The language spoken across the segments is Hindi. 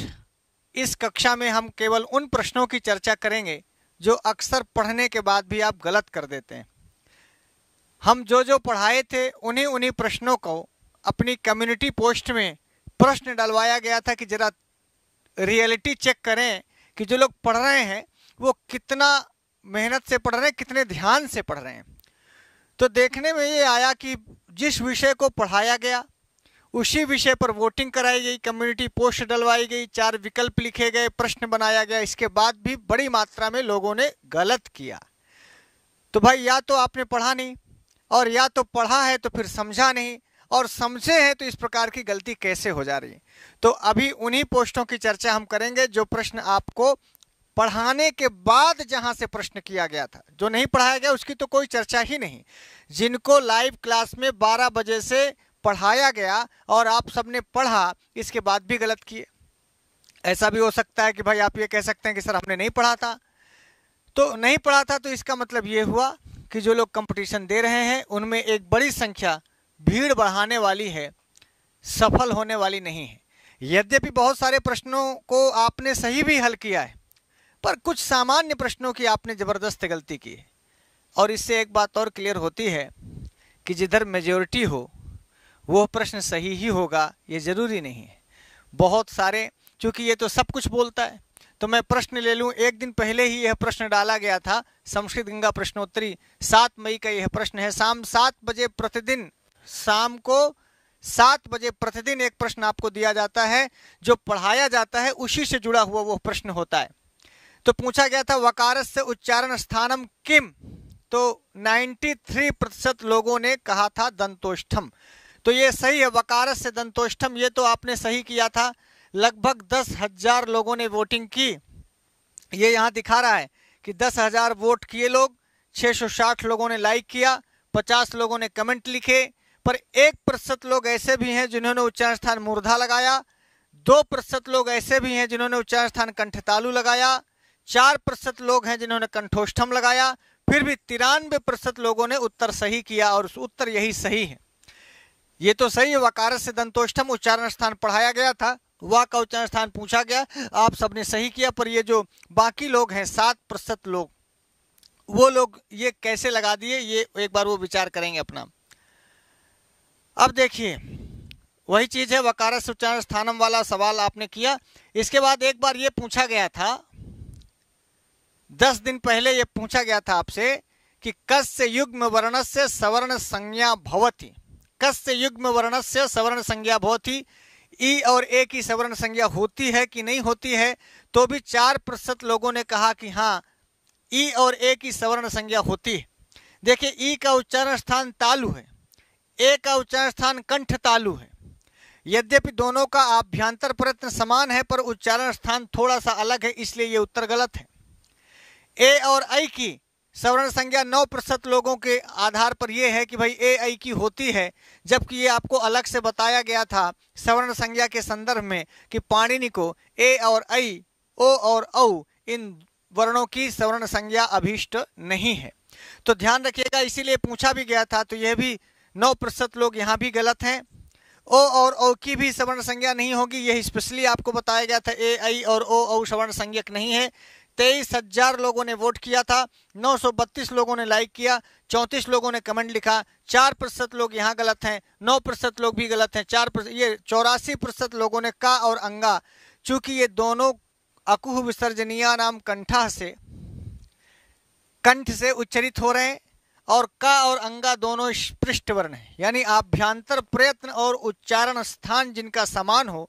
इस कक्षा में हम केवल उन प्रश्नों की चर्चा करेंगे जो अक्सर पढ़ने के बाद भी आप गलत कर देते हैं हम जो जो पढ़ाए थे उन्हीं उन्हीं प्रश्नों को अपनी कम्युनिटी पोस्ट में प्रश्न डलवाया गया था कि ज़रा रियलिटी चेक करें कि जो लोग पढ़ रहे हैं वो कितना मेहनत से पढ़ रहे हैं कितने ध्यान से पढ़ रहे हैं तो देखने में ये आया कि जिस विषय को पढ़ाया गया उसी विषय पर वोटिंग कराई गई कम्युनिटी पोस्ट डलवाई गई चार विकल्प लिखे गए प्रश्न बनाया गया इसके बाद भी बड़ी मात्रा में लोगों ने गलत किया तो भाई या तो आपने पढ़ा नहीं और या तो पढ़ा है तो फिर समझा नहीं और समझे हैं तो इस प्रकार की गलती कैसे हो जा रही है तो अभी उन्हीं पोस्टों की चर्चा हम करेंगे जो प्रश्न आपको पढ़ाने के बाद जहां से प्रश्न किया गया था जो नहीं पढ़ाया गया उसकी तो कोई चर्चा ही नहीं जिनको लाइव क्लास में 12 बजे से पढ़ाया गया और आप सबने पढ़ा इसके बाद भी गलत किए ऐसा भी हो सकता है कि भाई आप ये कह सकते हैं कि सर हमने नहीं पढ़ा था तो नहीं पढ़ा था तो इसका मतलब ये हुआ कि जो लोग कंपटीशन दे रहे हैं उनमें एक बड़ी संख्या भीड़ बढ़ाने वाली है सफल होने वाली नहीं है यद्यपि बहुत सारे प्रश्नों को आपने सही भी हल किया है पर कुछ सामान्य प्रश्नों की आपने ज़बरदस्त गलती की है और इससे एक बात और क्लियर होती है कि जिधर मेजोरिटी हो वो प्रश्न सही ही होगा ये ज़रूरी नहीं है बहुत सारे क्योंकि ये तो सब कुछ बोलता है तो मैं प्रश्न ले लूं एक दिन पहले ही यह प्रश्न डाला गया था संस्कृत गंगा प्रश्नोत्तरी सात मई का यह प्रश्न है शाम सात बजे प्रतिदिन शाम को सात बजे प्रतिदिन एक प्रश्न आपको दिया जाता है जो पढ़ाया जाता है उसी से जुड़ा हुआ वह प्रश्न होता है तो पूछा गया था वकारस से उच्चारण स्थानम किम तो 93 प्रतिशत लोगों ने कहा था दंतोष्ठम तो ये सही है वकारत से दंतोष्ठम ये तो आपने सही किया था लगभग दस हजार लोगों ने वोटिंग की ये यहाँ दिखा रहा है कि दस हजार वोट किए लोग साठ लोगों ने लाइक किया पचास लोगों ने कमेंट लिखे पर एक प्रतिशत लोग ऐसे भी हैं जिन्होंने उच्चारण स्थान मूर्धा लगाया दो प्रतिशत लोग ऐसे भी हैं जिन्होंने उच्चारण स्थान कंठतालु लगाया चार प्रतिशत लोग हैं जिन्होंने कंठोष्ठम लगाया फिर भी तिरानवे प्रतिशत लोगों ने उत्तर सही किया और उत्तर यही सही है ये तो सही है वकारत से दंतोष्ठम उच्चारण स्थान पढ़ाया गया था वाह का उच्चारण स्थान पूछा गया आप सबने सही किया पर ये जो बाकी लोग हैं सात प्रतिशत लोग वो लोग ये कैसे लगा दिए ये एक बार वो विचार करेंगे अपना अब देखिए वही चीज़ है वकारत से उच्चारण स्थानम वाला सवाल आपने किया इसके बाद एक बार ये पूछा गया था दस दिन पहले ये पूछा गया था आपसे कि कस से युग्म वर्ण से सवर्ण संज्ञा भवती कस्य युग्म वर्ण से सवर्ण संज्ञा बहुत ही ई और ए की सवर्ण संज्ञा होती है कि नहीं होती है तो भी चार प्रतिशत लोगों ने कहा कि हाँ ई और ए की सवर्ण संज्ञा होती है देखिए ई का उच्चारण स्थान तालु है ए का उच्चारण स्थान कंठ तालु है यद्यपि दोनों का आभ्यंतर प्रयत्न समान है पर उच्चारण स्थान थोड़ा सा अलग है इसलिए ये उत्तर गलत है ए और ऐ की सवर्ण संज्ञा नौ प्रतिशत लोगों के आधार पर यह है कि भाई ए आई की होती है जबकि ये आपको अलग से बताया गया था सवर्ण संज्ञा के संदर्भ में कि पाणिनि को ए और आई ओ और औ इन वर्णों की सवर्ण संज्ञा अभीष्ट नहीं है तो ध्यान रखिएगा इसीलिए पूछा भी गया था तो यह भी नौ प्रतिशत लोग यहाँ भी गलत हैं ओ और औ की भी सवर्ण संज्ञा नहीं होगी यह स्पेशली आपको बताया गया था ए आई और ओ औ सवर्ण संज्ञक नहीं है तेईस हजार लोगों ने वोट किया था 932 लोगों ने लाइक किया 34 लोगों ने कमेंट लिखा चार प्रतिशत लोग यहाँ गलत हैं नौ प्रतिशत लोग भी गलत हैं चार ये चौरासी प्रतिशत लोगों ने का और अंगा चूंकि ये दोनों अकुह विसर्जनिया नाम कंठा से कंठ से उच्चरित हो रहे हैं और का और अंगा दोनों पृष्ठ वर्ण है यानी आभ्यंतर प्रयत्न और उच्चारण स्थान जिनका समान हो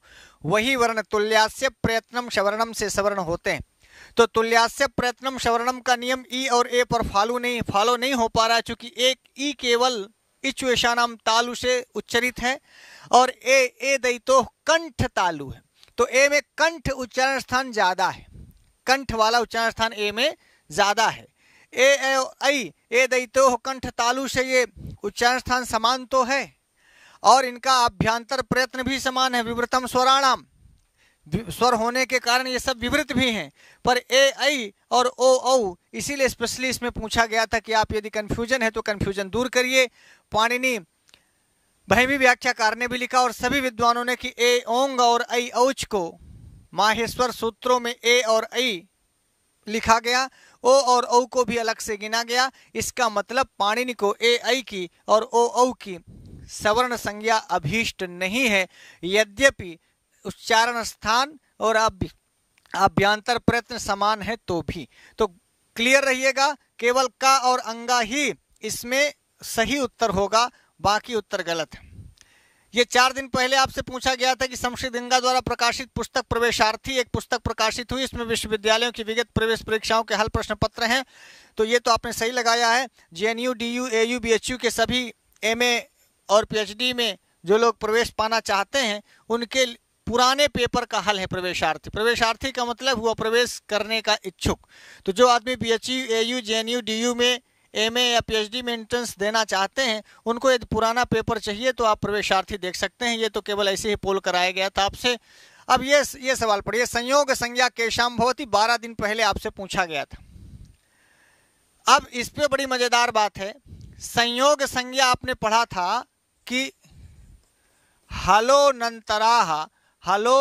वही वर्ण तुल्यास्य प्रयत्नम सवर्णम से सवर्ण होते हैं तो तुल्यास्य प्रयत्नम सवर्णम का नियम ई e और ए पर फॉलो नहीं फॉलो नहीं हो पा रहा है चूंकि एक ई e केवल नाम तालु से उच्चरित है और ए ए दई तो कंठ तालु है तो ए में कंठ उच्चारण स्थान ज्यादा है कंठ वाला उच्चारण स्थान ए में ज्यादा है ए ऐ ए दैतो कंठ तालु से ये उच्चारण स्थान समान तो है और इनका अभ्यंतर प्रयत्न भी समान है विवृतम स्वराणाम स्वर होने के कारण ये सब विवृत भी हैं पर ए आई और ओ औ इसीलिए स्पेशली इसमें पूछा गया था कि आप यदि कन्फ्यूजन है तो कन्फ्यूजन दूर करिए पाणिनि भयवी व्याख्याकार ने भी लिखा और सभी विद्वानों ने कि ए ओंग और ऐ औच को माहेश्वर सूत्रों में ए और ऐ लिखा गया ओ और औ को भी अलग से गिना गया इसका मतलब पाणिनि को ए ऐ की और ओ औ की सवर्ण संज्ञा अभीष्ट नहीं है यद्यपि उच्चारण स्थान और अभ्यंतर प्रयत्न समान है तो भी तो क्लियर रहिएगा केवल का और अंगा ही इसमें सही उत्तर होगा बाकी उत्तर गलत है ये चार दिन पहले आपसे पूछा गया था कि शमशी गंगा द्वारा प्रकाशित पुस्तक प्रवेशार्थी एक पुस्तक प्रकाशित हुई इसमें विश्वविद्यालयों की विगत प्रवेश परीक्षाओं के हल प्रश्न पत्र हैं तो ये तो आपने सही लगाया है J N U D U A U B H U के सभी एम ए और पी एच डी में जो लोग प्रवेश पाना चाहते हैं उनके पुराने पेपर का हल है प्रवेशार्थी प्रवेशार्थी का मतलब हुआ प्रवेश करने का इच्छुक तो जो आदमी B H U A U J N U D U में एम या पीएचडी में एंट्रेंस देना चाहते हैं उनको यदि पुराना पेपर चाहिए तो आप प्रवेशार्थी देख सकते हैं ये तो केवल ऐसे ही पोल कराया गया था आपसे अब ये ये सवाल पढ़िए संयोग संज्ञा केशाम भवती बारह दिन पहले आपसे पूछा गया था अब इस पर बड़ी मज़ेदार बात है संयोग संज्ञा आपने पढ़ा था कि हलो नंतराहा हलो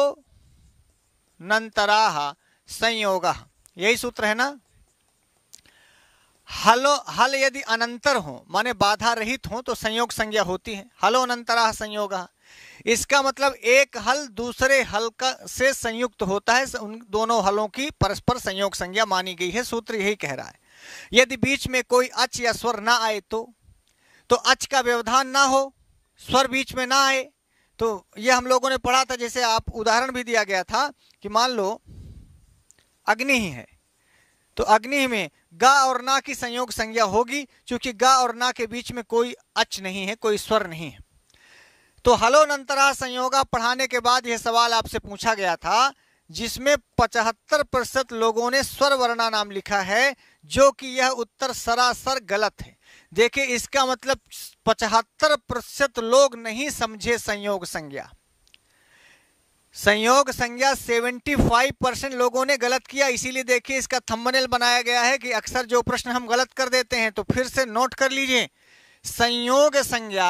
नंतरा संयोग यही सूत्र है ना हलो हल यदि अनंतर हो माने बाधा रहित हो तो संयोग संज्ञा होती है हलो अनंतरा संयोग इसका मतलब एक हल दूसरे हल का से संयुक्त होता है उन दोनों हलों की परस्पर संयोग संज्ञा मानी गई है सूत्र यही कह रहा है यदि बीच में कोई अच या स्वर ना आए तो तो अच का व्यवधान ना हो स्वर बीच में ना आए तो ये हम लोगों ने पढ़ा था जैसे आप उदाहरण भी दिया गया था कि मान लो अग्नि ही है तो अग्नि में गा और ना की संयोग संज्ञा होगी क्योंकि गा और ना के बीच में कोई अच नहीं है कोई स्वर नहीं है तो हलो नंतरा संयोगा पढ़ाने के बाद यह सवाल आपसे पूछा गया था जिसमें पचहत्तर प्रतिशत लोगों ने स्वर वर्णा नाम लिखा है जो कि यह उत्तर सरासर गलत है देखिए इसका मतलब पचहत्तर प्रतिशत लोग नहीं समझे संयोग संज्ञा संयोग संज्ञा 75 परसेंट लोगों ने गलत किया इसीलिए देखिए इसका थंबनेल बनाया गया है कि अक्सर जो प्रश्न हम गलत कर देते हैं तो फिर से नोट कर लीजिए संयोग संज्ञा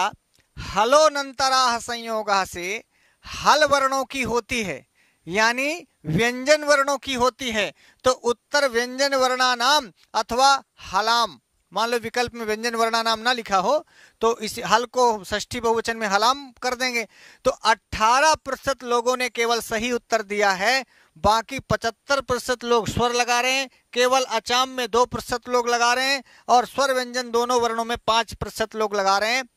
हलो नंतरा संयोग से हल वर्णों की होती है यानी व्यंजन वर्णों की होती है तो उत्तर व्यंजन वर्णा नाम अथवा हलाम मान लो विकल्प में व्यंजन वर्णा नाम ना लिखा हो तो इस हल को ष्ठी बहुवचन में हलाम कर देंगे तो 18 प्रतिशत लोगों ने केवल सही उत्तर दिया है बाकी 75 प्रतिशत लोग स्वर लगा रहे हैं केवल अचाम में दो प्रतिशत लोग लगा रहे हैं और स्वर व्यंजन दोनों वर्णों में पाँच प्रतिशत लोग लगा रहे हैं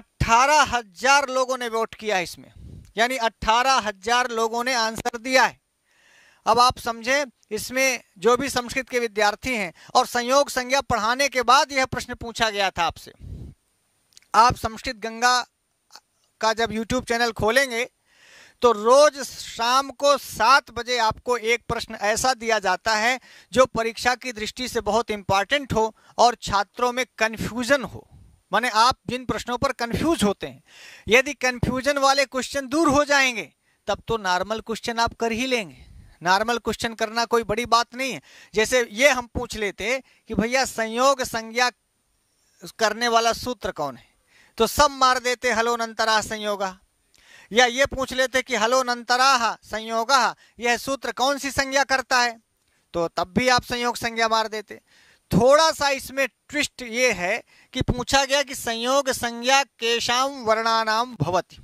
अट्ठारह हजार लोगों ने वोट किया इसमें यानी अट्ठारह हजार लोगों ने आंसर दिया है अब आप समझें इसमें जो भी संस्कृत के विद्यार्थी हैं और संयोग संज्ञा पढ़ाने के बाद यह प्रश्न पूछा गया था आपसे आप संस्कृत गंगा का जब यूट्यूब चैनल खोलेंगे तो रोज शाम को सात बजे आपको एक प्रश्न ऐसा दिया जाता है जो परीक्षा की दृष्टि से बहुत इंपॉर्टेंट हो और छात्रों में कन्फ्यूजन हो माने आप जिन प्रश्नों पर कन्फ्यूज होते हैं यदि कन्फ्यूजन वाले क्वेश्चन दूर हो जाएंगे तब तो नॉर्मल क्वेश्चन आप कर ही लेंगे नॉर्मल क्वेश्चन करना कोई बड़ी बात नहीं है जैसे ये हम पूछ लेते कि भैया संयोग संज्ञा करने वाला सूत्र कौन है तो सब मार देते हलो नंतरा संयोग या ये पूछ लेते कि हलो नंतरा संयोग यह सूत्र कौन सी संज्ञा करता है तो तब भी आप संयोग संज्ञा मार देते थोड़ा सा इसमें ट्विस्ट ये है कि पूछा गया कि संयोग संज्ञा केशाम वर्णानाम भवती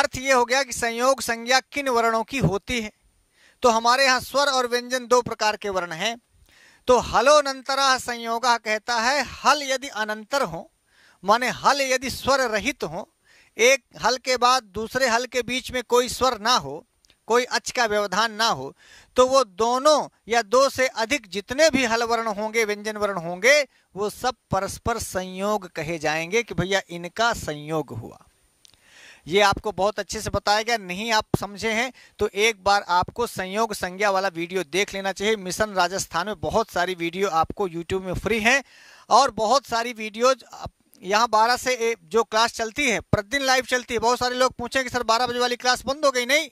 अर्थ ये हो गया कि संयोग संज्ञा किन वर्णों की होती है तो हमारे यहाँ स्वर और व्यंजन दो प्रकार के वर्ण हैं तो हलो नंतरा संयोग कहता है हल यदि अनंतर हो माने हल यदि स्वर रहित हो एक हल के बाद दूसरे हल के बीच में कोई स्वर ना हो कोई अच का व्यवधान ना हो तो वो दोनों या दो से अधिक जितने भी हल वर्ण होंगे व्यंजन वर्ण होंगे वो सब परस्पर संयोग कहे जाएंगे कि भैया इनका संयोग हुआ ये आपको बहुत अच्छे से बताया गया नहीं आप समझे हैं तो एक बार आपको संयोग संज्ञा वाला वीडियो देख लेना चाहिए मिशन राजस्थान में बहुत सारी वीडियो आपको यूट्यूब में फ्री हैं और बहुत सारी वीडियोज यहाँ बारह से जो क्लास चलती है प्रतिदिन लाइव चलती है बहुत सारे लोग पूछें कि सर बारह बजे वाली क्लास बंद हो गई नहीं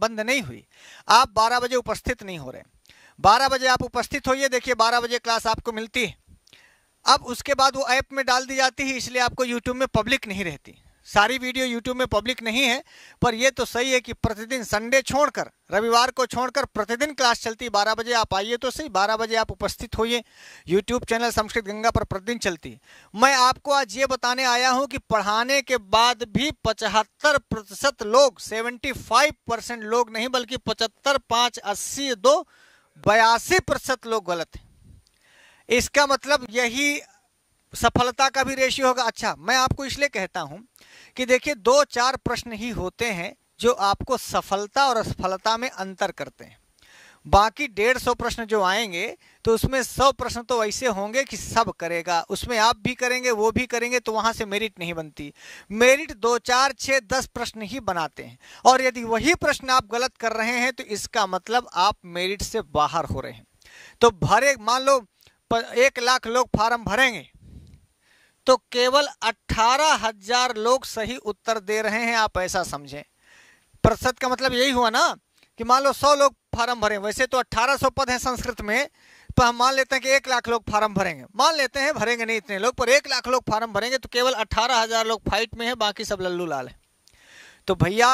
बंद नहीं हुई आप बारह बजे उपस्थित नहीं हो रहे बारह बजे आप उपस्थित होइए देखिए बारह बजे क्लास आपको मिलती है अब उसके बाद वो ऐप में डाल दी जाती है इसलिए आपको यूट्यूब में पब्लिक नहीं रहती सारी वीडियो यूट्यूब में पब्लिक नहीं है पर यह तो सही है कि प्रतिदिन संडे छोड़कर रविवार को छोड़कर प्रतिदिन क्लास चलती बारह बजे आप आइए तो सही बारह बजे आप उपस्थित होइए यूट्यूब चैनल संस्कृत गंगा पर प्रतिदिन चलती मैं आपको आज ये बताने आया हूँ कि पढ़ाने के बाद भी पचहत्तर प्रतिशत लोग सेवेंटी फाइव परसेंट लोग नहीं बल्कि पचहत्तर पाँच अस्सी दो बयासी प्रतिशत लोग गलत हैं इसका मतलब यही सफलता का भी रेशियो होगा अच्छा मैं आपको इसलिए कहता हूं कि देखिए दो चार प्रश्न ही होते हैं जो आपको सफलता और असफलता में अंतर करते हैं बाकी डेढ़ सौ प्रश्न जो आएंगे तो उसमें सौ प्रश्न तो ऐसे होंगे कि सब करेगा उसमें आप भी करेंगे वो भी करेंगे तो वहां से मेरिट नहीं बनती मेरिट दो चार छः दस प्रश्न ही बनाते हैं और यदि वही प्रश्न आप गलत कर रहे हैं तो इसका मतलब आप मेरिट से बाहर हो रहे हैं तो भरे मान लो एक लाख लोग फार्म भरेंगे तो केवल अठारह हजार लोग सही उत्तर दे रहे हैं आप ऐसा समझें प्रतिशत का मतलब यही हुआ ना कि मान लो सौ लोग फार्म भरे वैसे तो अठारह सौ पद हैं संस्कृत में तो हम मान लेते हैं कि एक लाख लोग फार्म भरेंगे मान लेते हैं भरेंगे नहीं इतने लोग पर एक लाख लोग फार्म भरेंगे तो केवल अट्ठारह हजार लोग फाइट में हैं बाकी सब लल्लू लाल है तो भैया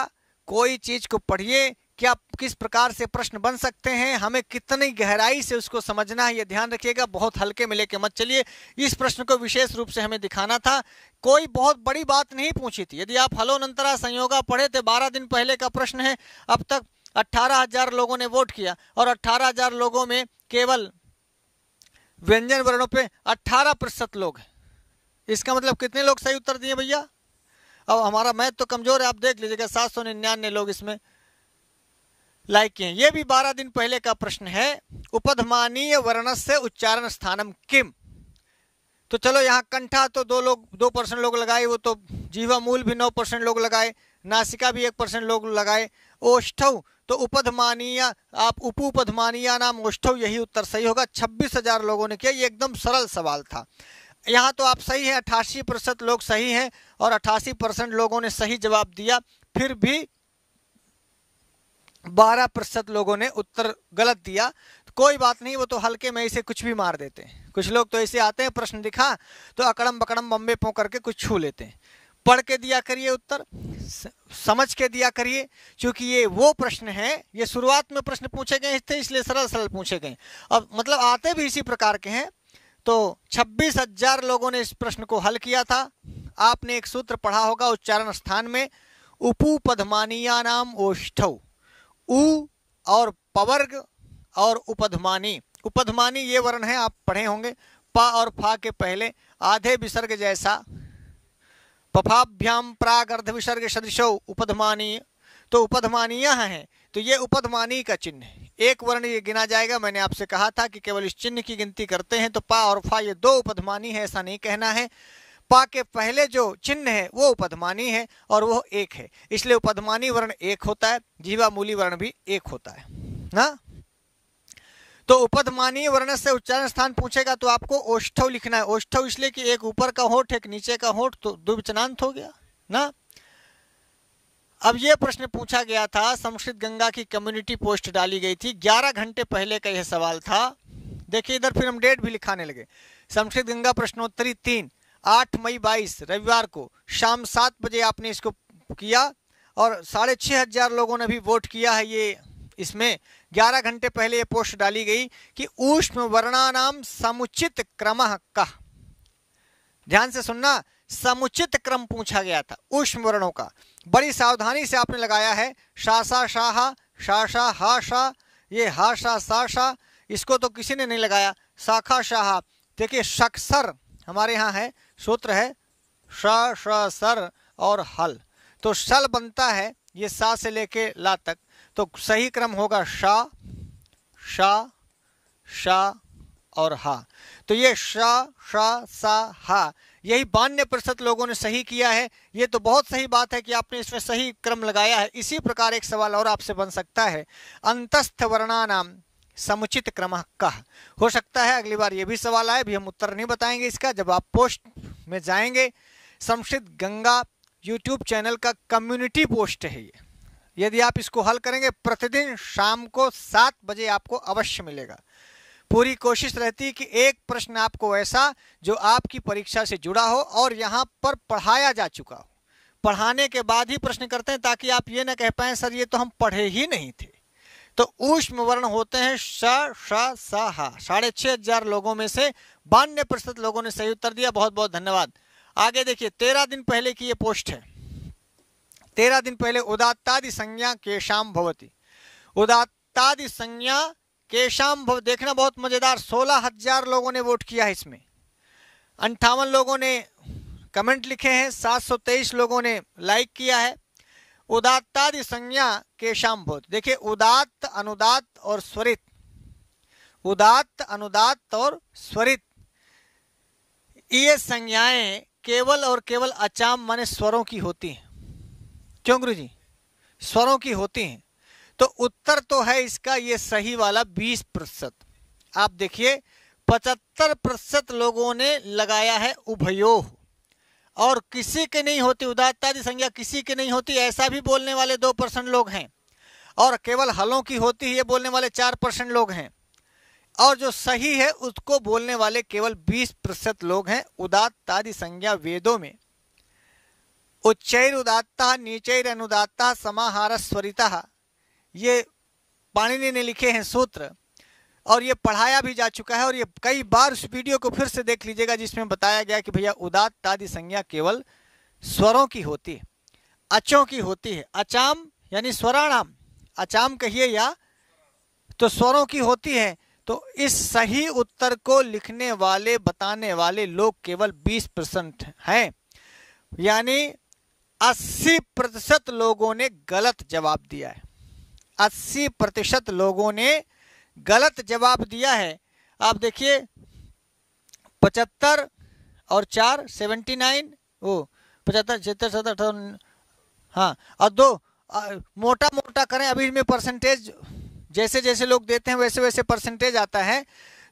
कोई चीज़ को पढ़िए क्या किस प्रकार से प्रश्न बन सकते हैं हमें कितनी गहराई से उसको समझना है ये ध्यान रखिएगा बहुत हल्के में लेके मत चलिए इस प्रश्न को विशेष रूप से हमें दिखाना था कोई बहुत बड़ी बात नहीं पूछी थी यदि आप हलो नंतरा संयोगा पढ़े थे बारह दिन पहले का प्रश्न है अब तक अट्ठारह हजार लोगों ने वोट किया और अट्ठारह हजार लोगों में केवल व्यंजन वर्णों पे अट्ठारह प्रतिशत लोग हैं इसका मतलब कितने लोग सही उत्तर दिए भैया अब हमारा मैथ तो कमजोर है आप देख लीजिएगा सात सौ निन्यानवे लोग इसमें लाइक किए ये भी बारह दिन पहले का प्रश्न है उपधमानीय वर्ण से उच्चारण स्थानम किम तो चलो यहाँ कंठा तो दो लोग दो परसेंट लोग लगाए वो तो जीवा मूल भी नौ परसेंट लोग लगाए नासिका भी एक परसेंट लोग लगाए ओष्ठ तो उपधमानीय आप उप उपधमानीय नाम ओष्ठ यही उत्तर सही होगा छब्बीस हजार लोगों ने किया ये एकदम सरल सवाल था यहाँ तो आप सही हैं अट्ठासी प्रतिशत लोग सही हैं और अट्ठासी परसेंट लोगों ने सही जवाब दिया फिर भी बारह प्रतिशत लोगों ने उत्तर गलत दिया तो कोई बात नहीं वो तो हल्के में इसे कुछ भी मार देते हैं कुछ लोग तो ऐसे आते हैं प्रश्न दिखा तो अकड़म बकड़म बम्बे पों करके कुछ छू लेते हैं पढ़ के दिया करिए उत्तर समझ के दिया करिए क्योंकि ये वो प्रश्न है ये शुरुआत में प्रश्न पूछे गए थे इसलिए सरल सरल पूछे गए अब मतलब आते भी इसी प्रकार के हैं तो छब्बीस हजार लोगों ने इस प्रश्न को हल किया था आपने एक सूत्र पढ़ा होगा उच्चारण स्थान में उपू पदमानिया नाम ओष्ठव उ और पवर्ग और उपधमानी उपधमानी ये वर्ण है आप पढ़े होंगे पा और फा के पहले आधे विसर्ग जैसा पफाभ्याम प्राग अर्ध विसर्ग सदृश उपधमानी तो उपधमानीय है तो ये उपधमानी का चिन्ह है एक वर्ण ये गिना जाएगा मैंने आपसे कहा था कि केवल इस चिन्ह की गिनती करते हैं तो पा और फा ये दो उपधमानी है ऐसा नहीं कहना है पा के पहले जो चिन्ह है वो उपधमानी है और वो एक है इसलिए उपधमानी वर्ण एक होता है जीवा मूली वर्ण भी एक होता है ना तो उपधमानी वर्ण से उच्चारण स्थान पूछेगा तो आपको ओष्ठव लिखना है ओष्ठव इसलिए कि एक ऊपर का होठ एक नीचे का होठ तो दुर्वचनांत हो गया ना अब यह प्रश्न पूछा गया था संस्कृत गंगा की कम्युनिटी पोस्ट डाली गई थी 11 घंटे पहले का यह सवाल था देखिए इधर फिर हम डेट भी लिखाने लगे संस्कृत गंगा प्रश्नोत्तरी तीन आठ मई बाईस रविवार को शाम सात बजे आपने इसको किया और साढ़े छः हज़ार लोगों ने भी वोट किया है ये इसमें 11 घंटे पहले ये पोस्ट डाली गई कि ऊष्म नाम समुचित क्रम का ध्यान से सुनना समुचित क्रम पूछा गया था उष्ण वर्णों का बड़ी सावधानी से आपने लगाया है शासा शाह शाशा हा शाह ये हा शाह सा शाह इसको तो किसी ने नहीं लगाया शाखा शाह देखिए शक्सर हमारे यहाँ है सूत्र है श श सर और हल तो शल बनता है ये सा से लेके ला तक तो सही क्रम होगा शा शा शा और हा तो ये शा शा सा हा यही बान्य प्रतिशत लोगों ने सही किया है ये तो बहुत सही बात है कि आपने इसमें सही क्रम लगाया है इसी प्रकार एक सवाल और आपसे बन सकता है अंतस्थ वर्णा नाम समुचित क्रम कह हो सकता है अगली बार ये भी सवाल आए भी हम उत्तर नहीं बताएंगे इसका जब आप पोस्ट में जाएंगे समुचित गंगा यूट्यूब चैनल का कम्युनिटी पोस्ट है ये यदि आप इसको हल करेंगे प्रतिदिन शाम को सात बजे आपको अवश्य मिलेगा पूरी कोशिश रहती है कि एक प्रश्न आपको ऐसा जो आपकी परीक्षा से जुड़ा हो और यहाँ पर पढ़ाया जा चुका हो पढ़ाने के बाद ही प्रश्न करते हैं ताकि आप ये ना कह पाए सर ये तो हम पढ़े ही नहीं थे तो ऊष्म वर्ण होते हैं श श साढ़े छह हजार लोगों में से बानवे प्रतिशत लोगों ने सही उत्तर दिया बहुत बहुत धन्यवाद आगे देखिए तेरह दिन पहले की ये पोस्ट है तेरह दिन पहले उदात्तादि संज्ञा केशाम भवती उदात्तादि संज्ञा केशाम भव देखना बहुत मज़ेदार सोलह हजार लोगों ने वोट किया है इसमें अंठावन लोगों ने कमेंट लिखे हैं तेईस लोगों ने लाइक किया है उदात्तादि संज्ञा भूत देखिए उदात्त अनुदात और स्वरित उदात्त अनुदात और स्वरित ये संज्ञाएं केवल और केवल अचाम माने स्वरों की होती हैं क्यों गुरु जी स्वरों की होती हैं तो उत्तर तो है इसका ये सही वाला 20 प्रतिशत आप देखिए 75 प्रतिशत लोगों ने लगाया है उभयोह और किसी के नहीं होती उदात्तादी संज्ञा किसी के नहीं होती ऐसा भी बोलने वाले दो परसेंट लोग हैं और केवल हलों की होती है बोलने वाले चार परसेंट लोग हैं और जो सही है उसको बोलने वाले केवल बीस प्रतिशत लोग हैं उदात्तादि संज्ञा वेदों में उच्चैर उदात्ता नीचैर अनुदात्ता समाहार स्वरिता ये पाणिनि ने लिखे हैं सूत्र और ये पढ़ाया भी जा चुका है और ये कई बार उस वीडियो को फिर से देख लीजिएगा जिसमें बताया गया कि भैया उदात तादि संज्ञा केवल स्वरों की होती है अचों की होती है अचाम यानी स्वराणाम अचाम कहिए या तो स्वरों की होती है तो इस सही उत्तर को लिखने वाले बताने वाले लोग केवल 20 परसेंट है यानी 80 प्रतिशत लोगों ने गलत जवाब दिया है 80 प्रतिशत लोगों ने गलत जवाब दिया है आप देखिए पचहत्तर और चार सेवेंटी नाइन ओ पचहत्तर छिहत्तर सत्तर अठावन हाँ और दो आ, मोटा मोटा करें अभी में परसेंटेज जैसे जैसे लोग देते हैं वैसे वैसे परसेंटेज आता है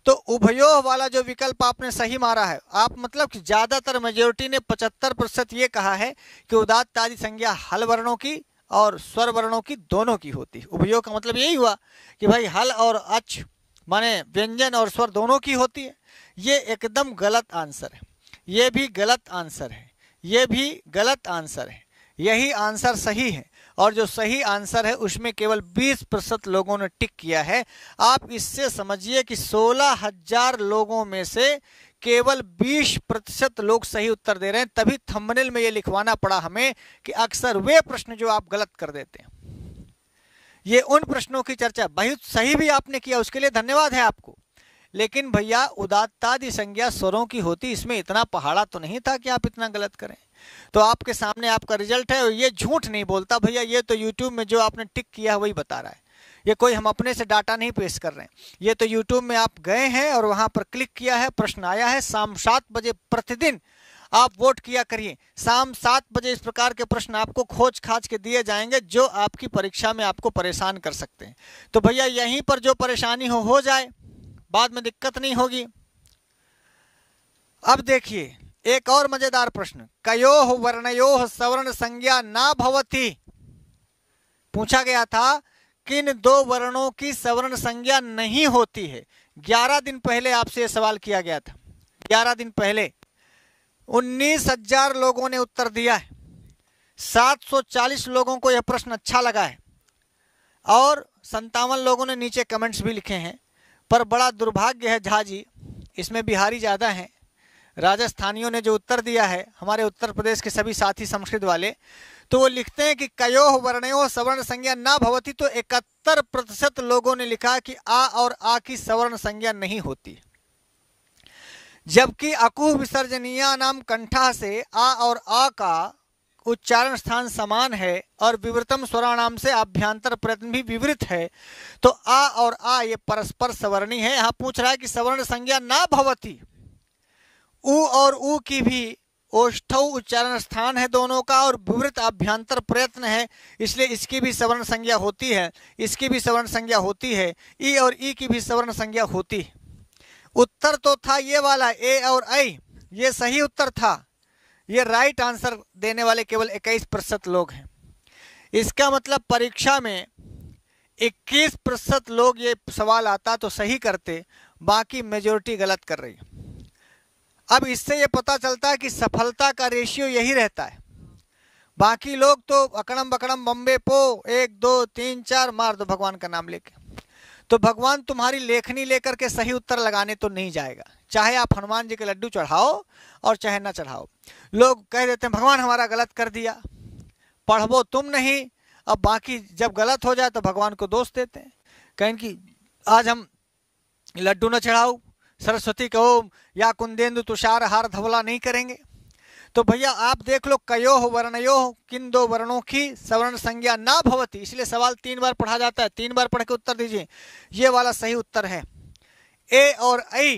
तो उभयो वाला जो विकल्प आपने सही मारा है आप मतलब कि ज़्यादातर मेजोरिटी ने 75 प्रतिशत ये कहा है कि उदात्तादी संज्ञा हल वर्णों की और स्वर वर्णों की दोनों की होती है उपयोग का मतलब यही हुआ कि भाई हल और अच माने व्यंजन और स्वर दोनों की होती है ये एकदम गलत आंसर है ये भी गलत आंसर है ये भी गलत आंसर है यही आंसर सही है और जो सही आंसर है उसमें केवल 20 प्रतिशत लोगों ने टिक किया है आप इससे समझिए कि सोलह हजार लोगों में से केवल 20 प्रतिशत लोग सही उत्तर दे रहे हैं तभी थंबनेल में ये लिखवाना पड़ा हमें कि अक्सर वे प्रश्न जो आप गलत कर देते हैं ये उन प्रश्नों की चर्चा बहुत सही भी आपने किया उसके लिए धन्यवाद है आपको लेकिन भैया उदात्तादि संज्ञा स्वरों की होती इसमें इतना पहाड़ा तो नहीं था कि आप इतना गलत करें तो आपके सामने आपका रिजल्ट है और ये झूठ नहीं बोलता भैया ये तो यूट्यूब में जो आपने टिक किया वही बता रहा है ये कोई हम अपने से डाटा नहीं पेश कर रहे हैं ये तो यूट्यूब में आप गए हैं और वहां पर क्लिक किया है प्रश्न आया है शाम सात बजे प्रतिदिन आप वोट किया करिए शाम सात बजे इस प्रकार के प्रश्न आपको खोज खाज के दिए जाएंगे जो आपकी परीक्षा में आपको परेशान कर सकते हैं तो भैया यहीं पर जो परेशानी हो हो जाए बाद में दिक्कत नहीं होगी अब देखिए एक और मजेदार प्रश्न कयो वर्णयो सवर्ण संज्ञा ना भवती पूछा गया था किन दो वर्णों की सवर्ण संज्ञा नहीं होती है ग्यारह दिन पहले आपसे यह सवाल किया गया था ग्यारह दिन पहले उन्नीस हजार लोगों ने उत्तर दिया है 740 लोगों को यह प्रश्न अच्छा लगा है और संतावन लोगों ने नीचे कमेंट्स भी लिखे हैं पर बड़ा दुर्भाग्य है झा जी इसमें बिहारी ज़्यादा हैं राजस्थानियों ने जो उत्तर दिया है हमारे उत्तर प्रदेश के सभी साथी संस्कृत वाले तो वो लिखते हैं कि कयो वर्णयो सवर्ण संज्ञा ना भवती तो इकहत्तर प्रतिशत लोगों ने लिखा कि आ और आ की सवर्ण संज्ञा नहीं होती जबकि अकुह विसर्जनीय नाम कंठा से आ और आ का उच्चारण स्थान समान है और विवृतम स्वराणाम से अभ्यंतर प्रयत्न भी विवृत है तो आ और आ ये परस्पर सवर्णी है यहां पूछ रहा है कि सवर्ण संज्ञा ना भवती उ और ऊ की भी ओष्ठ उच्चारण स्थान है दोनों का और विवृत अभ्यंतर प्रयत्न है इसलिए इसकी भी सवर्ण संज्ञा होती है इसकी भी सवर्ण संज्ञा होती है ई और ई की भी सवर्ण संज्ञा होती है उत्तर तो था ये वाला ए और आई ये सही उत्तर था ये राइट आंसर देने वाले केवल 21 प्रतिशत लोग हैं इसका मतलब परीक्षा में 21 प्रतिशत लोग ये सवाल आता तो सही करते बाकी मेजोरिटी गलत कर रही है अब इससे ये पता चलता है कि सफलता का रेशियो यही रहता है बाकी लोग तो अकड़म बकड़म बम्बे पो एक दो तीन चार मार दो भगवान का नाम लेके तो भगवान तुम्हारी लेखनी लेकर के सही उत्तर लगाने तो नहीं जाएगा चाहे आप हनुमान जी के लड्डू चढ़ाओ और चाहे ना चढ़ाओ लोग कह देते हैं भगवान हमारा गलत कर दिया पढ़वो तुम नहीं अब बाकी जब गलत हो जाए तो भगवान को दोष देते हैं कहें कि आज हम लड्डू ना चढ़ाओ सरस्वती कहो ओम या कुंदेन्दु तुषार हार धवला नहीं करेंगे तो भैया आप देख लो कयो वर्णयो किन दो वर्णों की सवर्ण संज्ञा ना भवती इसलिए सवाल तीन बार पढ़ा जाता है तीन बार पढ़ के उत्तर दीजिए ये वाला सही उत्तर है ए और ऐ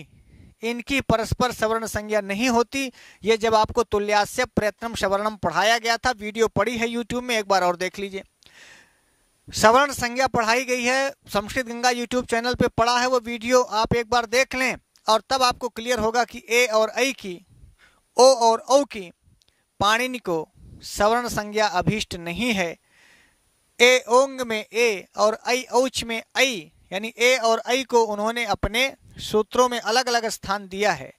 इनकी परस्पर सवर्ण संज्ञा नहीं होती ये जब आपको तुल्यास्य प्रयत्नम सवर्णम पढ़ाया गया था वीडियो पड़ी है यूट्यूब में एक बार और देख लीजिए सवर्ण संज्ञा पढ़ाई गई है संस्कृत गंगा यूट्यूब चैनल पे पड़ा है वो वीडियो आप एक बार देख लें और तब आपको क्लियर होगा कि ए और ऐ की ओ और औ की पाणिनि को सवर्ण संज्ञा अभीष्ट नहीं है ए ओंग में ए और ऐ औच में ऐ यानी ए और ऐ को उन्होंने अपने सूत्रों में अलग अलग स्थान दिया है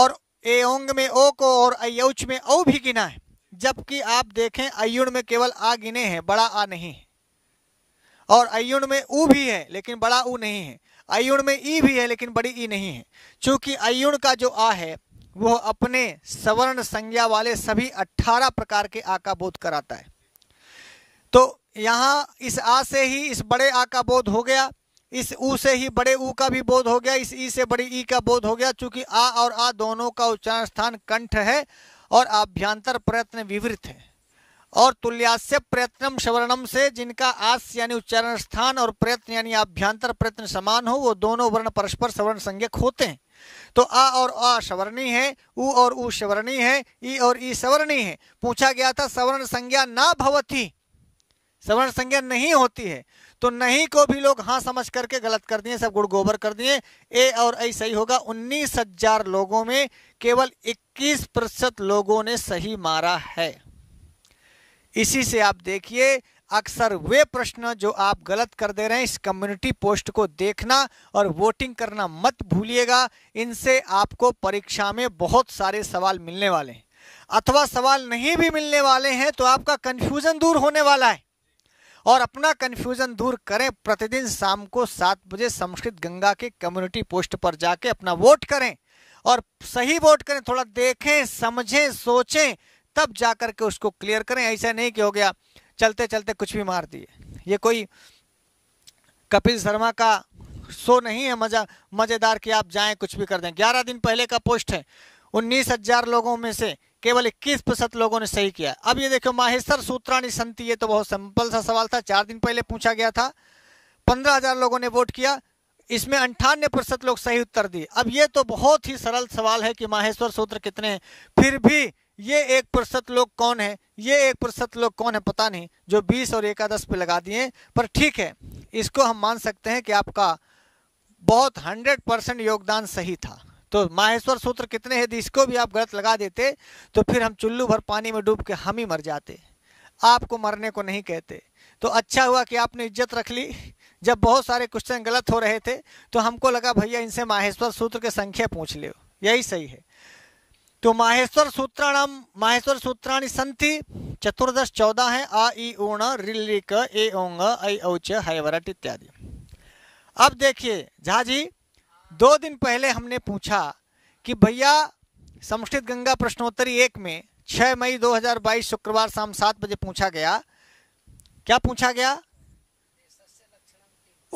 और ए ओंग में ओ को और औच में औ भी गिना है जबकि आप देखें अयुण में केवल आ गिने हैं बड़ा आ नहीं है और अयुण में ऊ भी है लेकिन बड़ा ऊ नहीं है आयुण में ई भी है लेकिन बड़ी ई नहीं है चूंकि आयुण का जो आ है वह अपने सवर्ण संज्ञा वाले सभी अट्ठारह प्रकार के आ का बोध कराता है तो यहाँ इस आ से ही इस बड़े आ का बोध हो गया इस ऊ से ही बड़े ऊ का भी बोध हो गया इस ई से बड़ी ई का बोध हो गया चूंकि आ और आ दोनों का उच्चारण स्थान कंठ है और आभ्यंतर प्रयत्न विवृत है और तुल्यास्य प्रयत्नम सवर्णम से जिनका आस यानी उच्चारण स्थान और प्रयत्न यानी अभ्यंतर प्रयत्न समान हो वो दोनों वर्ण परस्पर सवर्ण संज्ञक होते हैं तो आ और आ सवर्णी है उ और उ सवर्णी है ई और ई सवर्णी है पूछा गया था सवर्ण संज्ञा ना भवती सवर्ण संज्ञा नहीं होती है तो नहीं को भी लोग हाँ समझ करके गलत कर दिए सब गुड़ गोबर कर दिए ए और ऐ सही होगा उन्नीस हजार लोगों में केवल 21 प्रतिशत लोगों ने सही मारा है इसी से आप देखिए अक्सर वे प्रश्न जो आप गलत कर दे रहे हैं इस कम्युनिटी पोस्ट को देखना और वोटिंग करना मत भूलिएगा इनसे आपको परीक्षा में बहुत सारे सवाल मिलने वाले हैं अथवा सवाल नहीं भी मिलने वाले हैं तो आपका कंफ्यूजन दूर होने वाला है और अपना कंफ्यूजन दूर करें प्रतिदिन शाम को सात बजे संस्कृत गंगा के कम्युनिटी पोस्ट पर जाके अपना वोट करें और सही वोट करें थोड़ा देखें समझें सोचें तब जाकर के उसको क्लियर करें ऐसा नहीं कि हो गया चलते चलते कुछ भी मार दिए ये कोई कपिल शर्मा का शो नहीं है मजा मज़ेदार कि आप जाएं कुछ भी कर दें ग्यारह दिन पहले का पोस्ट है उन्नीस हजार लोगों में से केवल इक्कीस प्रतिशत लोगों ने सही किया अब ये देखो माहेश्वर सूत्राणी संति ये तो बहुत सिंपल सा सवाल था चार दिन पहले पूछा गया था पंद्रह हजार लोगों ने वोट किया इसमें अंठानवे प्रतिशत लोग सही उत्तर दिए अब ये तो बहुत ही सरल सवाल है कि माहेश्वर सूत्र कितने हैं फिर भी ये एक प्रतिशत लोग कौन है ये एक प्रतिशत लोग कौन है पता नहीं जो बीस और एकादश पे लगा दिए पर ठीक है इसको हम मान सकते हैं कि आपका बहुत हंड्रेड परसेंट योगदान सही था तो माहेश्वर सूत्र कितने हैं इसको भी आप गलत लगा देते तो फिर हम चुल्लू भर पानी में डूब के हम ही मर जाते आपको मरने को नहीं कहते तो अच्छा हुआ कि आपने इज्जत रख ली जब बहुत सारे क्वेश्चन गलत हो रहे थे तो हमको लगा भैया इनसे माहेश्वर सूत्र के संख्या पूछ ले यही सही है तो माहेश्वर सूत्राणाम माहेश्वर सूत्राणी संति चतुर्दश चौदह है आ ई ऊण रिलिक ए ओंग ऐ औच हैवरट इत्यादि अब देखिए झा जी दो दिन पहले हमने पूछा कि भैया समष्टित गंगा प्रश्नोत्तरी एक में 6 मई 2022 शुक्रवार शाम सात बजे पूछा गया क्या पूछा गया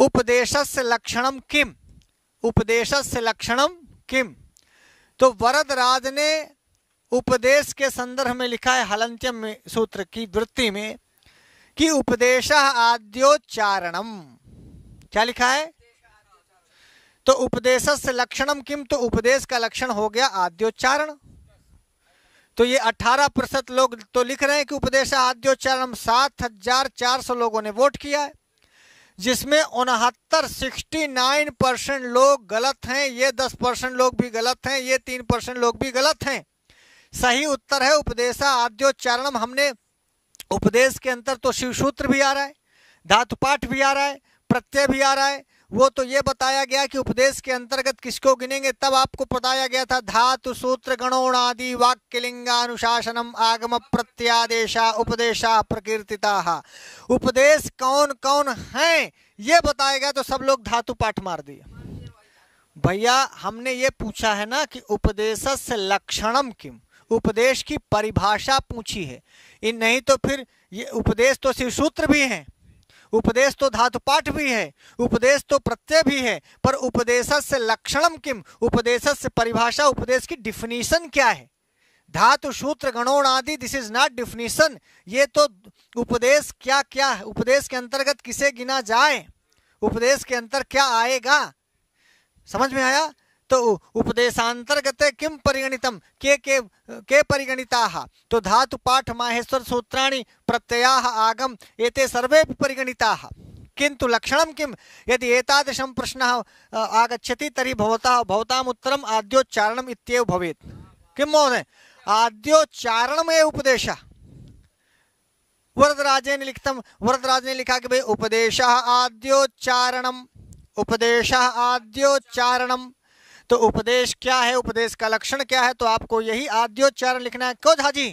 उपदेश से लक्षणम किम उपदेश लक्षणम किम तो वरद राज ने उपदेश के संदर्भ में लिखा है हलंत्यम सूत्र की वृत्ति में कि उपदेश आद्योच्चारणम क्या लिखा है तो उपदेश से लक्षणम किम तो उपदेश का लक्षण हो गया आद्योच्चारण तो ये 18 प्रतिशत लोग तो लिख रहे हैं कि उपदेश आद्योच्चारण सात हजार चार सौ लोगों ने वोट किया है जिसमें उनहत्तर सिक्सटी नाइन परसेंट लोग गलत हैं ये दस परसेंट लोग भी गलत हैं ये तीन परसेंट लोग भी गलत हैं सही उत्तर है उपदेशा आद्यो चरणम हमने उपदेश के अंतर तो शिव सूत्र भी आ रहा है धातुपाठ भी आ रहा है प्रत्यय भी आ रहा है वो तो ये बताया गया कि उपदेश के अंतर्गत किसको गिनेंगे तब आपको बताया गया था धातु सूत्र आदि वाक्य लिंगानुशासनम आगम प्रत्यादेशा उपदेशा प्रकीर्तिता उपदेश कौन कौन हैं ये बताया गया तो सब लोग धातु पाठ मार दिए भैया हमने ये पूछा है ना कि उपदेश से लक्षणम किम उपदेश की परिभाषा पूछी है इन नहीं तो फिर ये उपदेश तो सिर्फ सूत्र भी हैं उपदेश तो धातु पाठ भी है उपदेश तो प्रत्यय भी है पर उपदेश से लक्षणम किम उपदेश से परिभाषा उपदेश की डिफिनीशन क्या है धातु सूत्र गणोण आदि दिस इज नॉट डिफिनीशन ये तो उपदेश क्या क्या है उपदेश के अंतर्गत किसे गिना जाए उपदेश के अंतर क्या आएगा समझ में आया तो उपदेशांतर्गत किम परिगणित के के के परिगणिता तो धातु पाठ माहेश्वर सूत्राणी प्रत्यया आगम एते सर्वे परिगणिता किंतु लक्षण किं यदि एतादृशं प्रश्न आगछति तरी भवतः आद्योच्चारण भवे कि इत्येव भवेत् किं महोदय वरदराजे ने वरदराज ने लिखा कि भाई उपदेश आद्योच्चारण उपदेश आद्योच्चारणम तो उपदेश क्या है उपदेश का लक्षण क्या है तो आपको यही आद्योच्चारण लिखना है क्यों झाजी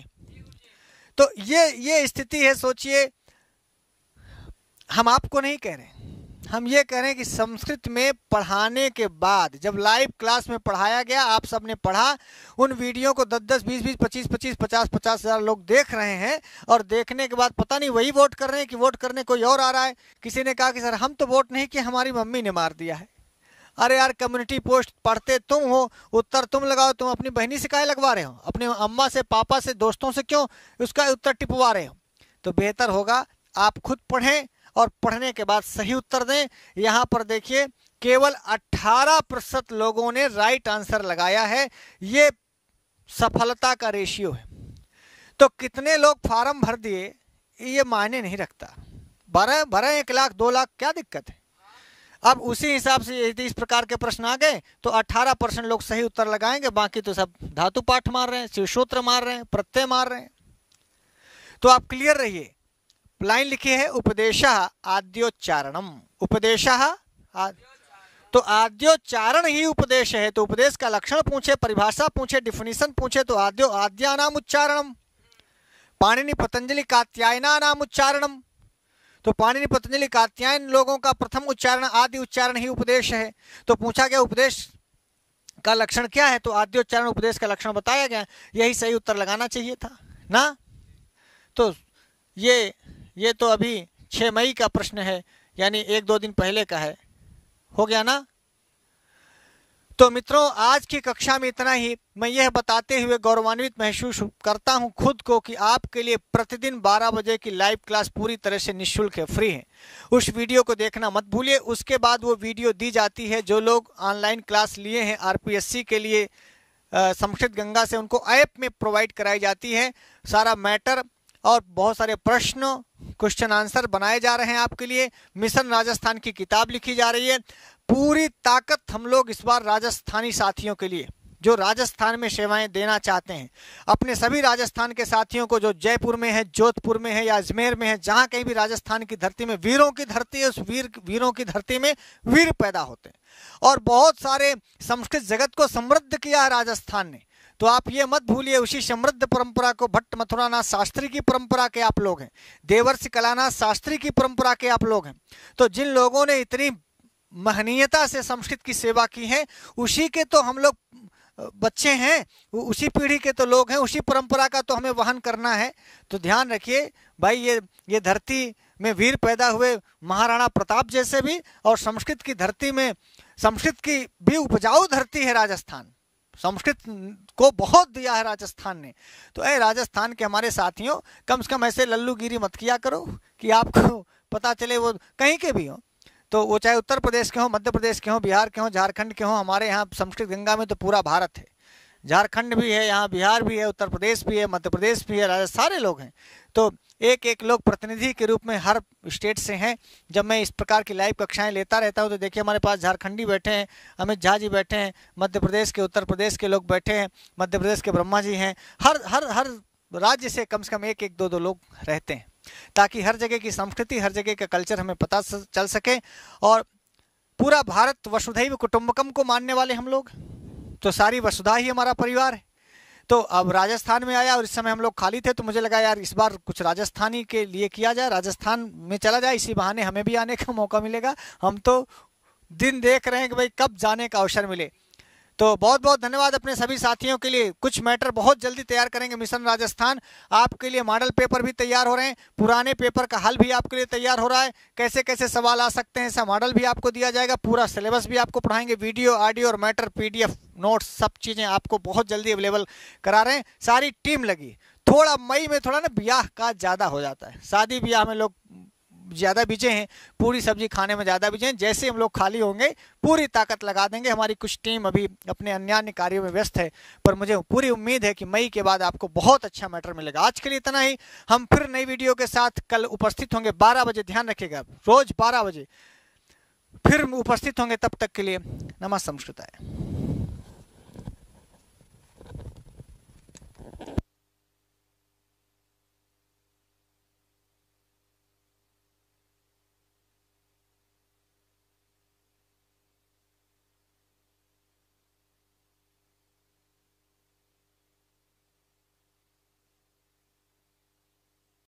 तो ये ये स्थिति है सोचिए हम आपको नहीं कह रहे हम ये कह रहे हैं कि संस्कृत में पढ़ाने के बाद जब लाइव क्लास में पढ़ाया गया आप सब ने पढ़ा उन वीडियो को दस दस बीस बीस पच्चीस पच्चीस पचास पचास हज़ार लोग देख रहे हैं और देखने के बाद पता नहीं वही वोट कर रहे हैं कि वोट करने कोई और आ रहा है किसी ने कहा कि सर हम तो वोट नहीं कि हमारी मम्मी ने मार दिया है अरे यार कम्युनिटी पोस्ट पढ़ते तुम हो उत्तर तुम लगाओ तुम अपनी बहनी से काय लगवा रहे हो अपने अम्मा से पापा से दोस्तों से क्यों उसका उत्तर टिपवा रहे हो तो बेहतर होगा आप खुद पढ़ें और पढ़ने के बाद सही उत्तर दें यहाँ पर देखिए केवल 18 प्रतिशत लोगों ने राइट आंसर लगाया है ये सफलता का रेशियो है तो कितने लोग फार्म भर दिए ये मायने नहीं रखता भरे भरे एक लाख दो लाख क्या दिक्कत है अब उसी हिसाब से यदि इस प्रकार के प्रश्न आ गए तो 18 परसेंट लोग सही उत्तर लगाएंगे बाकी तो सब धातु पाठ मार रहे हैं सूत्र मार रहे हैं प्रत्यय मार रहे हैं तो आप क्लियर रहिए लाइन लिखी है उपदेश आद्योच्चारणम उपदेश आद... तो आद्योच्चारण ही उपदेश है तो उपदेश का लक्षण पूछे परिभाषा पूछे डिफिनेशन पूछे तो आद्यो आद्या नाम उच्चारणम पाणिनि पतंजलि कात्यायना नाम उच्चारणम तो पाणिनि पतंजलि कात्यायन लोगों का प्रथम उच्चारण आदि उच्चारण ही उपदेश है तो पूछा गया उपदेश का लक्षण क्या है तो आदि उच्चारण उपदेश का लक्षण बताया गया यही सही उत्तर लगाना चाहिए था ना तो ये ये तो अभी छः मई का प्रश्न है यानी एक दो दिन पहले का है हो गया ना तो मित्रों आज की कक्षा में इतना ही मैं यह बताते हुए गौरवान्वित महसूस करता हूं खुद को कि आपके लिए प्रतिदिन 12 बजे की लाइव क्लास पूरी तरह से निशुल्क है फ्री है उस वीडियो को देखना मत भूलिए उसके बाद वो वीडियो दी जाती है जो लोग ऑनलाइन क्लास लिए हैं आरपीएससी के लिए समक्षित गंगा से उनको ऐप में प्रोवाइड कराई जाती है सारा मैटर और बहुत सारे प्रश्नों क्वेश्चन आंसर बनाए जा रहे हैं आपके लिए मिशन राजस्थान की किताब लिखी जा रही है पूरी ताकत हम लोग इस बार राजस्थानी साथियों के लिए जो राजस्थान में सेवाएं देना चाहते हैं अपने सभी राजस्थान के साथियों को जो जयपुर में है जोधपुर में है या अजमेर में है जहां कहीं भी राजस्थान की धरती में वीरों की धरती है उस वीर वीरों की धरती में वीर पैदा होते हैं और बहुत सारे संस्कृत जगत को समृद्ध किया है राजस्थान ने तो आप ये मत भूलिए उसी समृद्ध परंपरा को भट्ट मथुरानाथ शास्त्री की परंपरा के आप लोग हैं देवर्ष कलानाथ शास्त्री की परंपरा के आप लोग हैं तो जिन लोगों ने इतनी महनीयता से संस्कृत की सेवा की है उसी के तो हम लोग बच्चे हैं उसी पीढ़ी के तो लोग हैं उसी परंपरा का तो हमें वहन करना है तो ध्यान रखिए भाई ये ये धरती में वीर पैदा हुए महाराणा प्रताप जैसे भी और संस्कृत की धरती में संस्कृत की भी उपजाऊ धरती है राजस्थान संस्कृत को बहुत दिया है राजस्थान ने तो ऐ राजस्थान के हमारे साथियों कम से कम ऐसे लल्लूगिरी मत किया करो कि आपको पता चले वो कहीं के भी हों तो वो चाहे उत्तर प्रदेश के हों मध्य प्रदेश के हों बिहार के हों झारखंड के हों हमारे यहाँ संस्कृत गंगा में तो पूरा भारत है झारखंड भी है यहाँ बिहार भी है उत्तर प्रदेश भी है मध्य प्रदेश भी है राजस्थान सारे लोग हैं तो एक एक लोग प्रतिनिधि के रूप में हर स्टेट से हैं जब मैं इस प्रकार की लाइव कक्षाएं लेता रहता हूं तो देखिए हमारे पास झारखंडी बैठे हैं अमित झा जी बैठे हैं मध्य प्रदेश के उत्तर प्रदेश के लोग बैठे हैं मध्य प्रदेश के ब्रह्मा जी हैं हर हर हर राज्य से कम से कम एक एक दो दो लोग रहते हैं ताकि हर जगह की संस्कृति हर जगह का कल्चर हमें पता चल सके और पूरा भारत वसुधैव कुटुंबकम को मानने वाले हम लोग तो सारी वसुधा ही हमारा परिवार है तो अब राजस्थान में आया और इस समय हम लोग खाली थे तो मुझे लगा यार इस बार कुछ राजस्थानी के लिए किया जाए राजस्थान में चला जाए इसी बहाने हमें भी आने का मौका मिलेगा हम तो दिन देख रहे हैं कि भाई कब जाने का अवसर मिले तो बहुत बहुत धन्यवाद अपने सभी साथियों के लिए कुछ मैटर बहुत जल्दी तैयार करेंगे मिशन राजस्थान आपके लिए मॉडल पेपर भी तैयार हो रहे हैं पुराने पेपर का हल भी आपके लिए तैयार हो रहा है कैसे कैसे सवाल आ सकते हैं ऐसा मॉडल भी आपको दिया जाएगा पूरा सिलेबस भी आपको पढ़ाएंगे वीडियो ऑडियो और मैटर पी नोट्स सब चीज़ें आपको बहुत जल्दी अवेलेबल करा रहे हैं सारी टीम लगी थोड़ा मई में थोड़ा ना ब्याह का ज़्यादा हो जाता है शादी ब्याह में लोग ज़्यादा बीजे हैं पूरी सब्जी खाने में ज़्यादा बीजे हैं जैसे हम लोग खाली होंगे पूरी ताकत लगा देंगे हमारी कुछ टीम अभी अपने अन्य अन्य कार्यों में व्यस्त है पर मुझे पूरी उम्मीद है कि मई के बाद आपको बहुत अच्छा मैटर मिलेगा आज के लिए इतना ही हम फिर नई वीडियो के साथ कल उपस्थित होंगे बारह बजे ध्यान रखिएगा रोज बारह बजे फिर उपस्थित होंगे तब तक के लिए नमस्कार संस्कृत